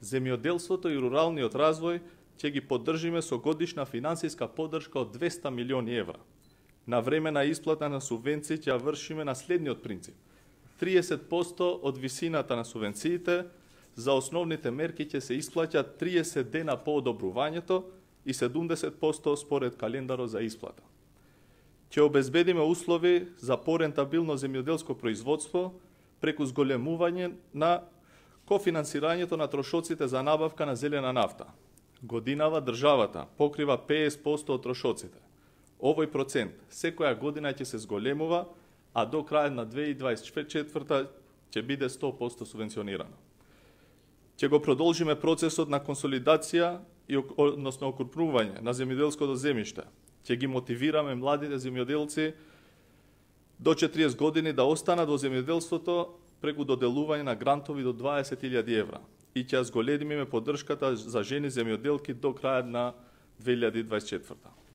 земјоделството и руралниот развој ќе ги поддржиме со годишна финансиска поддршка од 200 милиони евра. На време на исплата на субвенции ќе вршиме на следниот принцип. 30% од висината на субвенциите за основните мерки ќе се исплаќат 30 дена по одобрувањето и 70% според календарот за исплата. Ќе обезбедиме услови за порентабилно земјоделско производство преку зголемување на кофинансирањето на трошоците за набавка на зелена нафта. Годинава државата покрива 50% од трошоците. Овој процент секоја година ќе се зголемува, а до крај на 2024 ќе биде 100% субвенционирано. Ќе го продолжиме процесот на консолидација и односно окрупнување на земјоделското земјиште. Ќе ги мотивираме младите земјоделци до 40 години да останат во земјоделството преку доделување на грантови до 20.000 евра и ќе ја зголемиме поддршката за жени земјоделки до крајот на 2024